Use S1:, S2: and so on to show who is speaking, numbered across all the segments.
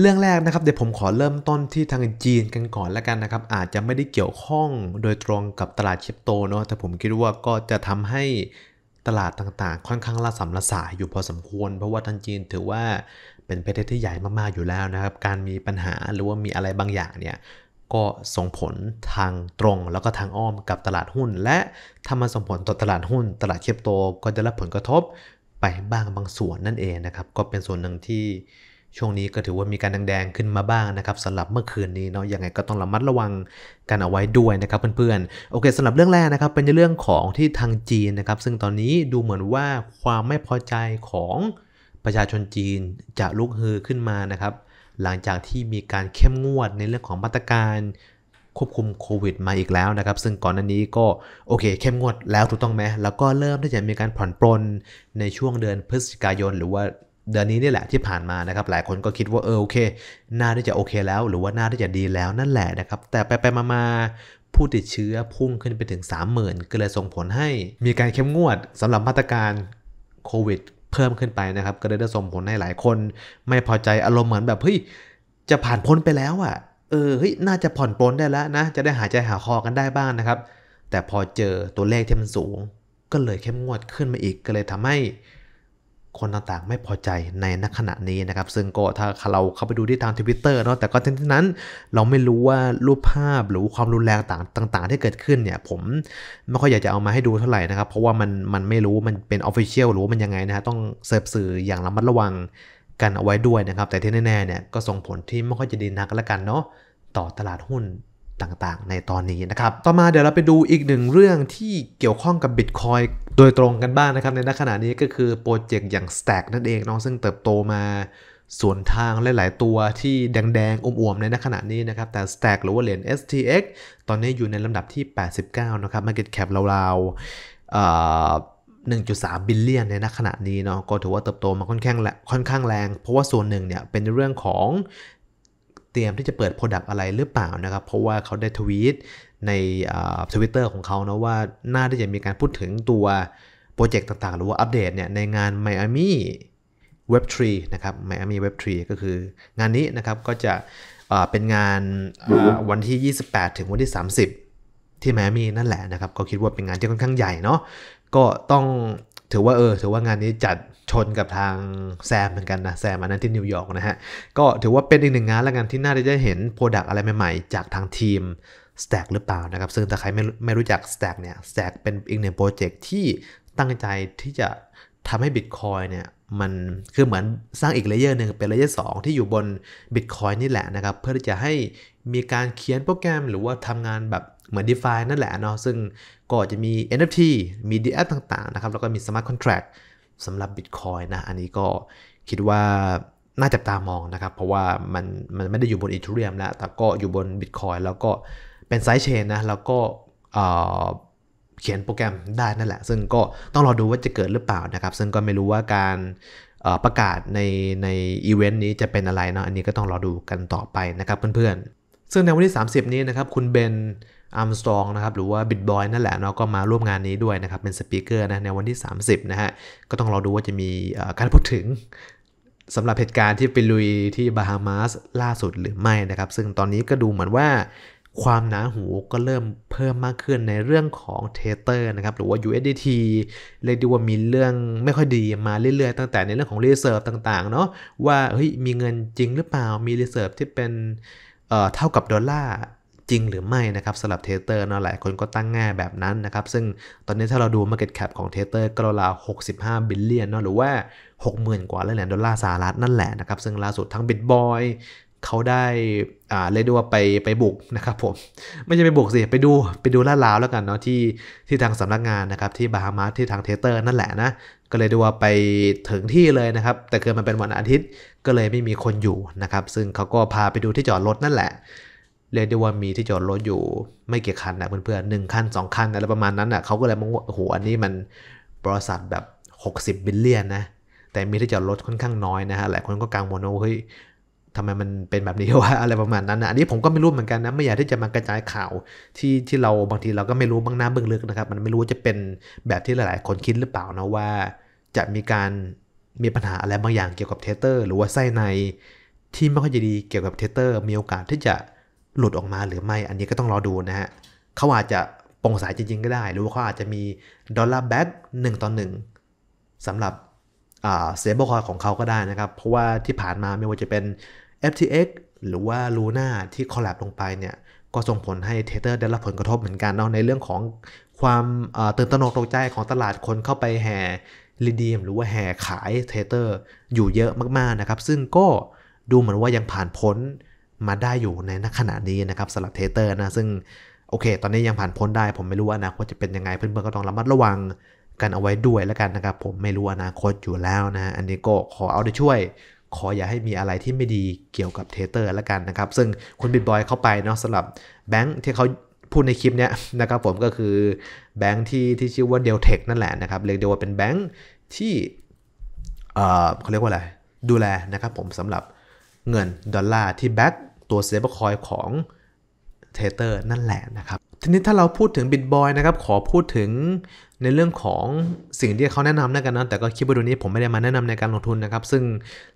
S1: เรื่องแรกนะครับเดี๋ยวผมขอเริ่มต้นที่ทางจีนกันก่อนแล้วกันนะครับอาจจะไม่ได้เกี่ยวข้องโดยตรงกับตลาดคริปโตเนาะแต่ผมคิดว่าก็จะทำให้ตลาดต่าง ๆ ค่อนข้างละสำละสายอยู่พอสมควร เพราะว่าทางจีนถือว่าเป็นประเทศที่ใหญ่มากๆอยู่แล้วนะครับการมีปัญหาหรือว่ามีอะไรบางอย่างเนี่ยก็ส่งผลทางตรงแล้วก็ทางอ้อมกับตลาดหุ้น และถ้ามันส่งผลต่อตลาดหุ้น ตลาดคริปโตก็จะรับผลกระทบไปบ้างบางส่วนนั่นเองนะครับก็เป็นส่วนหนึ่งที่ช่วงนี้ก็ถือว่ามีการแดงๆขึ้นมาบ้างนะครับสำหรับเมื่อคืนนี้เนาะยังไงก็ต้องระมัดระวังกันเอาไว้ด้วยนะครับเพื่อนๆโอเคสำหรับเรื่องแรกนะครับ เป็นเรื่องของที่ทางจีนนะครับ ซึ่งตอนนี้ดูเหมือนว่าความไม่พอใจของประชาชนจีนจะลุกฮือขึ้นมานะครับ หลังจากที่มีการเข้มงวดในเรื่องของมาตรการควบคุมโควิด มาอีกแล้วนะครับซึ่งก่อนหน้านี้ก็โอเคเข้มงวดแล้วถูกต้องไหมแล้วก็เริ่มที่จะมีการผ่อนปลนในช่วงเดือนพฤศจิกายน หรือว่าเดือนนี้นี่แหละที่ผ่านมานะครับ หลายคนก็คิดว่าเออโอเค น่าที่จะโอเคแล้ว หรือว่าน่าที่จะดีแล้วนั่นแหละนะครับ แต่ไปไปมาผู้ติดเชื้อพุ่งขึ้นไปถึง 30,000 ก็เลยส่งผลให้ มีการเข้มงวดสำหรับมาตรการโควิด เพิ่มขึ้นไปนะครับ ก็เลยได้ส่งผลให้หลายคน ไม่พอใจอารมณ์เหมือนแบบเฮ้ยจะผ่านพ้นไปแล้วอะ่ะ เออเฮ้ยน่าจะผ่อนปลนได้แล้วนะ จะได้หายใจหาคอกันได้บ้างนะครับ แต่พอเจอตัวเลขที่มันสูงก็เลยเข้มงวดขึ้นมาอีกก็เลยทำให้คนต่างๆไม่พอใจในณขณะนี้นะครับ ซึ่งก็ถ้าเราเข้าไปดูที่ทางทวิตเตอร์เนาะแต่ก็ทั้งนั้นเราไม่รู้ว่ารูปภาพหรือความรุนแรงต่างๆ ที่เกิดขึ้นเนี่ย ผมไม่ค่อยอยากจะเอามาให้ดูเท่าไหร่นะครับ เพราะว่ามันมันไม่รู้มันเป็นออฟฟิเชียลหรือมันยังไงนะฮะต้องเสิร์ฟสื่ออย่างระมัดระวังกันเอาไว้ด้วยนะครับ แต่ที่แน่ๆเนี่ยก็ส่งผลที่ไม่ค่อยจะดีนักละกันเนาะต่อตลาดหุ้นต่าง ๆ ในตอนนี้นะครับ ต่อมาเดี๋ยวเราไปดูอีกหนึ่งเรื่องที่เกี่ยวข้องกับ Bitcoin โดยตรงกันบ้างนะครับ ในณขณะนี้ก็คือโปรเจกต์อย่าง Stack นั่นเองเนาะซึ่งเติบโตมาส่วนทางหลาย ๆ ตัวที่แดง ๆอมๆ ในขณะนี้นะครับ แต่ Stack หรือว่าเหรียญ STX ตอนนี้อยู่ในลำดับที่ 89 นะครับ Market Cap ราวๆ 1.3 บิลเลียนในขณะนี้เนาะก็ถือว่าเติบโตมาค่อนข้างค่อนข้างแรง เพราะว่าส่วนหนึ่งเนี่ยเป็นเรื่องของรียมที่จะเปิด Product อะไรหรือเปล่านะครับ เพราะว่าเขาได้ทวีตในทวิตเตอร์ของเขานะว่าน่าที่จะมีการพูดถึงตัวโปรเจกต์ต่างๆ หรือว่าอัปเดตเนี่ยในงาน Miami Web ีนะครับมมีเว็บทรีก็คืองานนี้นะครับก็จะเป็นงานวันที่ 28 ถึงวันที่ 30 ที่ไมอามีนั่นแหละนะครับก็คิดว่าเป็นงานที่ค่อนข้างใหญ่เนาะก็ต้องถือว่าเออถือว่างานนี้จัดชนกับทางแซมเหมือนกันนะ แซมอันนั้นที่นิวยอร์กนะฮะ ก็ถือว่าเป็นอีกหนึ่งงานละกัน ที่น่าจะได้เห็นโปรดักอะไรใหม่ๆ จากทางทีม Stack หรือเปล่านะครับ ซึ่งถ้าใครไม่ไม่รู้จัก Stack เนี่ย Stack เป็นอีกหนึ่งโปรเจกต์ที่ตั้งใจที่จะทำให้ Bitcoin เนี่ยมันคือเหมือนสร้างอีกเลเยอร์หนึ่งเป็นเลเยอร์สที่อยู่บน Bitcoin นี่แหละนะครับ เพื่อที่จะให้มีการเขียนโปรแกรมหรือว่าทำงานแบบเหมือน d e f านั่นแหละเนาะซึ่งก็จะมี NFT มี d f ต่างๆนะครับแล้วก็มี Smart Contract สำหรับ Bitcoin นะอันนี้ก็คิดว่าน่าจับตามองนะครับ เพราะว่ามันมันไม่ได้อยู่บนอีทูเรียมแล้วแต่ก็อยู่บน Bitcoin แล้วก็เป็นไซด์เชนนะแล้วก็เขียนโปรแกรมได้นั่นแหละ ซึ่งก็ต้องรอดูว่าจะเกิดหรือเปล่านะครับซึ่งก็ไม่รู้ว่าการประกาศในในอีเวนต์นี้จะเป็นอะไรเนาะอันนี้ก็ต้องรอดูกันต่อไปนะครับเพื่อนๆ ซึ่งในวันที่ 30 นี้นะครับคุณเบน อัมสตองนะครับหรือว่าบิดบอยนั่นแหละเนาะก็มาร่วมงานนี้ด้วยนะครับเป็นสปีกเกอร์นะในวันที่ 30นะฮะก็ต้องรอดูว่าจะมีการพูดถึงสำหรับเหตุการณ์ที่ไปลุยที่บาฮามาสล่าสุดหรือไม่นะครับซึ่งตอนนี้ก็ดูเหมือนว่าความหนาหูก็เริ่มเพิ่มมากขึ้นในเรื่องของเทเตอร์นะครับหรือว่า USDT เรียกได้ว่ามีเรื่องไม่ค่อยดีมาเรื่อยๆตั้งแต่ในเรื่องของรีเซิร์ฟต่างๆเนาะว่าเฮ้ยมีเงินจริงหรือเปล่ามีรีเซิร์ฟที่เป็นเอ่อเท่ากับดอลลาร์จริงหรือไม่นะครับสำหรับเทเตอร์เนาะหลายคนก็ตั้งง่ายแบบนั้นนะครับซึ่งตอนนี้ถ้าเราดู Market Cap ของเทเตอร์ก็ราวๆ65 บิลเลียนเนาะหรือว่า 60,000 กว่าล้านดอลลาร์สหรัฐนั่นแหละนะครับซึ่งล่าสุดทั้ง Bitboy เขาได้อ่าเรียกได้ว่าไปไปบุกนะครับผม ไม่ใช่ไปบุกสิ ไปดูไปดูลาดลาวแล้วกันเนาะที่ที่ทางสำนักงานนะครับ ที่บาฮามาสที่ทางเทเตอร์ นั่นแหละนะ ก็เลยดูว่าไปถึงที่เลยนะครับ แต่คือมันเป็นวันอาทิตย์ก็เลยไม่มีคนอยู่นะครับ ซึ่งเขาก็พาไปดูที่จอดรถนั่นแหละเรียกได้ว่ามีที่จอดรถอยู่ไม่กี่คันนะเพื่อนๆหนึ่งคันสองคันอะไรประมาณนั้นอนะ่ะเขาก็เลยมองว่าโอ้โหอันนี้มันบริษัทแบบ 60 บิลเลียนนะ แต่มีที่จอดรถค่อนข้างน้อยนะฮะหลายคนก็กังวลว่าเฮ้ยทำไมมันเป็นแบบนี้วะอะไรประมาณนั้นนะอันนี้ผมก็ไม่รู้เหมือนกันนะไม่อยากที่จะมากระจายข่าวที่ที่เราบางทีเราก็ไม่รู้บางหน้าเบื้องลึกนะครับมันไม่รู้จะเป็นแบบที่หลาย ๆ คนคิดหรือเปล่านะว่า จะมีการมีปัญหาอะไรบางอย่างเกี่ยวกับเทเตอร์หรือว่าไส้ใน ที่ไม่ค่อยจะดีเกี่ยวกับเทเตอร์มีโอกาสที่จะหลุดออกมา หรือไม่อันนี้ก็ต้องรอดูนะฮะเขาอาจจะปองสายจริง ๆก็ได้ หรือว่าเขาอาจจะมีดอลลาร์แบ็กหนึ่งต่อหนึ่งสำหรับเซเบอร์คอยของเขาก็ได้นะครับ เพราะว่าที่ผ่านมาไม่ว่าจะเป็น FTX หรือว่า Luna ที่คอลลบลงไปเนี่ย ก็ส่งผลให้เทเตอร์ได้รับผลกระทบเหมือนกันเนาะในเรื่องของความตื่นตระหนกตกใจของตลาดคนเข้าไปแห่รีดีม หรือว่าแห่ขายเทเตอร์อยู่เยอะมากๆนะครับซึ่งก็ดูเหมือนว่ายังผ่านพ้นมาได้อยู่ในณขณะนี้นะครับสำหรับเทเตอร์นะซึ่งโอเค ตอนนี้ยังผ่านพ้นได้ผมไม่รู้อนาคตจะเป็นยังไงเพื่อนๆก็ต้องระมัดระวังกันเอาไว้ด้วยแล้วกันนะครับผมไม่รู้อนาคตอยู่แล้วนะอันนี้ก็ขอเอาไปช่วยขออย่าให้มีอะไรที่ไม่ดีเกี่ยวกับเทเตอร์ละกันนะครับซึ่งคุณบิดบอยเข้าไปเนาะสำหรับแบงค์ที่เขาพูดในคลิปเนี้ยนะครับผมก็คือแบงค์ที่ที่ชื่อว่าเดลเทคนั่นแหละนะครับเรียกเด้ว่าเป็นแบงค์ที่ เอ่อเขาเรียกว่าอะไรดูแลนะครับผมสำหรับเงินดอลลาร์ที่แบ็กตัวเซฟคอยของเทเตอร์นั่นแหละนะครับทีนี้ถ้าเราพูดถึงบิตบอยนะครับขอพูดถึงในเรื่องของสิ่งที่เขาแนะนำนะกันนะแต่ก็คลิปวิดีโอนี้ผมไม่ได้มาแนะนำในการลงทุนนะครับซึ่ง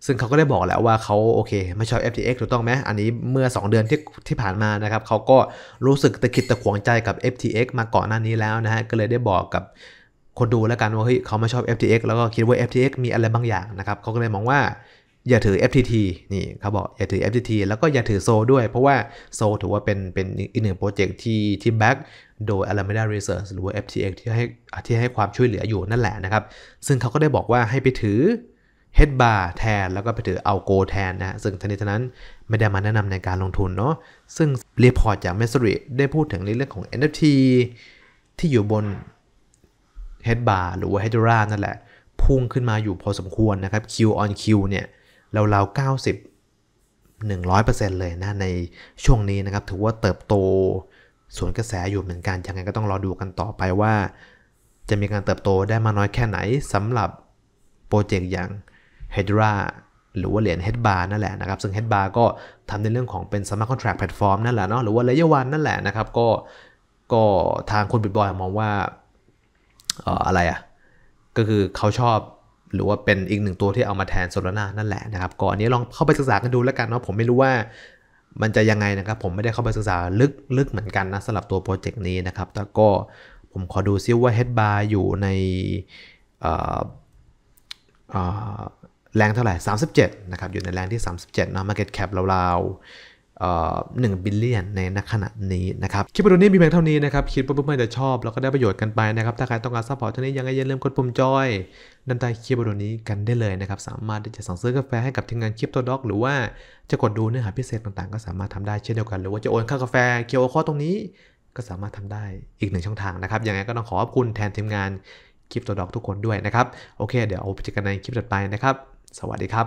S1: ซึ่งเขาก็ได้บอกแล้วว่าเขาโอเคไม่ชอบ FTX ถูกต้องไหมอันนี้เมื่อ 2 เดือนที่ที่ผ่านมานะครับเขาก็รู้สึกตะขิดตะขวงใจกับ FTX มาก่อนหน้านี้แล้วนะฮะก็เลยได้บอกกับคนดูแล้วกันว่าเฮ้ยเขาไม่ชอบ FTX แล้วก็คิดว่า FTX มีอะไรบางอย่างนะครับเขาก็เลยมองว่า อย่าถือ FTT นี่เขาบอกอย่าถือ FTT แล้วก็อย่าถือโซด้วยเพราะว่าโซถือว่าเป็นเป็นอีกหนึ่งโปรเจกต์ที่ที่แบ็กโดย Alameda Research หรือ FTX ที่ให้ที่ให้ความช่วยเหลืออยู่นั่นแหละนะครับ ซึ่งเขาก็ได้บอกว่าให้ไปถือ Headbar แทน แล้วก็ไปถือเอาโกแทนนะ ซึ่งทันี้ทันั้นไม่ได้มาแนะนำในการลงทุนเนาะซึ่งรีพอร์ตจาก m e s o r y ได้พูดถึงในเรื่องของ NFT ที่อยู่บน Headbar หรือว่า Hedera นั่นแหละ พุ่งขึ้นมาอยู่พอสมควรนะครับ Q on Q เนี่ยเราวๆ 90 100%เลยนะในช่วงนี้นะครับถือว่าเติบโตสวนกระแสอยู่เหมือนกัน ยังไงก็ต้องรอดูกันต่อไปว่า จะมีการเติบโตได้มาน้อยแค่ไหนสำหรับโปรเจกต์อย่าง Hedra หรือว่าเหรียญ Headbar นั่นแหละนะครับ ซึ่ง Headbar ก็ทำในเรื่องของเป็น Smart Contract Platform นั่นแหละเนาะหรือว่า Layer 1 นั่นแหละนะครับ ก็ก็ทางคุณบิตบอยมองว่าอออะไรอะ่ะ ก็คือเขาชอบ หรือว่าเป็นอีกหนึ่งตัวที่เอามาแทนโซลาร่านั่นแหละนะครับก่อนนี้ลองเข้าไปศึกษากันดูแล้วกันเนาะผมไม่รู้ว่ามันจะยังไงนะครับ ผมไม่ได้เข้าไปศึกษาลึกๆเหมือนกันนะสำหรับตัวโปรเจกต์นี้นะครับแต่ก็ผมขอดูซิว่า headbar อยู่ในแรงเท่าไหร่ 37นะครับอยู่ในแรงที่ 37นะ market cap ราวๆหนึ่งบิลเลียนในขณะนี้นะครับ คลิปวิดีโอนี้มีเพียงเท่านี้นะครับ คิดว่าเพื่อนๆจะชอบแล้วก็ได้ประโยชน์กันไปนะครับ ถ้าใครต้องการซัพพอร์ตช่องนี้ยังไงอย่าลืมกดปุ่มจอย ด้านใต้คลิปวิดีโอนี้กันได้เลยนะครับ สามารถที่จะสั่งซื้อกาแฟให้กับทีมงานคลิปตัวด็อกหรือว่าจะกดดูเนื้อหาพิเศษต่างๆก็สามารถทำได้เช่นเดียวกันหรือว่าจะโอนค่ากาแฟเคียวข้อตรงนี้ ก็สามารถทำได้อีกหนึ่งช่องทางนะครับยังไงก็ต้องขอขอบคุณแทนทีมงานคลิปตัวด็อกทุกคนด้วยนะครับโอเค เดี๋ยวเอาไปเจอกันในคลิปถัดไปนะครับสวัสดีครับ